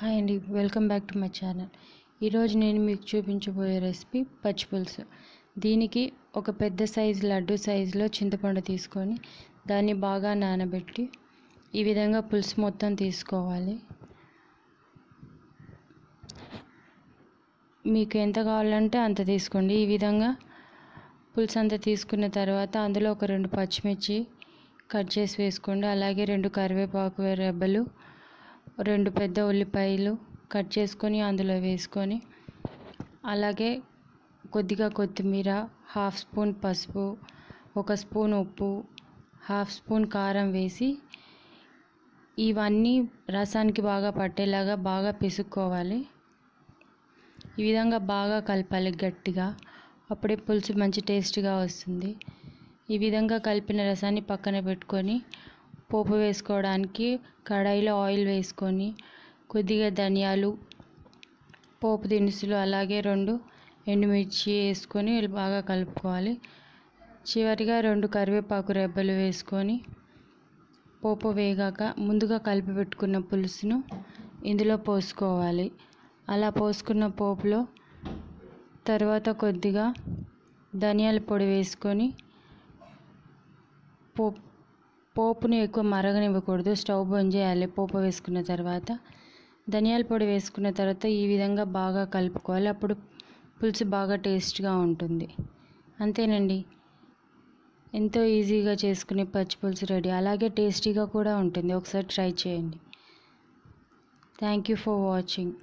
hi అండి welcome back to my channel ఈరోజు నేను మీకు చూపించబోయే రెసిపీ పచ్చిపులుసు దీనికి ఒక పెద్ద సైజు లడ్డు సైజులో చింతపండు తీసుకొని దాన్ని బాగా నానబెట్టి ఈ విధంగా పులుసు మొత్తం తీసుకోవాలి మీకు ఎంత కావాలంటే అంత తీసుకోండి ఈ విధంగా పులుసు అంతా తీసుకున్న తర్వాత అందులో ఒక రెండు పచ్చిమిర్చి కట్ చేసి వేసుకోండి అలాగే రెండు కరివేపాకు రెబ్బలు రెండు పెద్ద ఉల్లిపాయలు కట్ చేసుకొని అందులో వేసుకొని అలాగే కొద్దిగా కొత్తిమీర హాఫ్ స్పూన్ పసుపు ఒక స్పూన్ ఉప్పు హాఫ్ స్పూన్ కారం వేసి ఇవన్నీ రసానికి బాగా పట్టేలాగా బాగా పిసుక్కోవాలి ఈ విధంగా బాగా కలపాలి గట్టిగా అప్పుడే పులుసు మంచి టేస్ట్గా వస్తుంది ఈ విధంగా కలిపిన రసాన్ని పక్కన పెట్టుకొని పోపు వేసుకోవడానికి కడాయిలో ఆయిల్ వేసుకొని కొద్దిగా ధనియాలు పోపు దినుసులు అలాగే రెండు ఎండుమిర్చి వేసుకొని బాగా కలుపుకోవాలి చివరిగా రెండు కరివేపాకు రెబ్బలు వేసుకొని పోపు వేగాక ముందుగా కలిపి పెట్టుకున్న పులుసును ఇందులో పోసుకోవాలి అలా పోసుకున్న పోపులో తర్వాత కొద్దిగా ధనియాల పొడి వేసుకొని పోపు పోపుని ఎక్కువ మరగనివ్వకూడదు స్టవ్ బంద్ చేయాలి పోపు వేసుకున్న తర్వాత ధనియాల పొడి వేసుకున్న తర్వాత ఈ విధంగా బాగా కలుపుకోవాలి అప్పుడు పులుసు బాగా టేస్ట్గా ఉంటుంది అంతేనండి ఎంతో ఈజీగా చేసుకునే పులుసు రెడీ అలాగే టేస్టీగా కూడా ఉంటుంది ఒకసారి ట్రై చేయండి థ్యాంక్ యూ ఫర్ వాచింగ్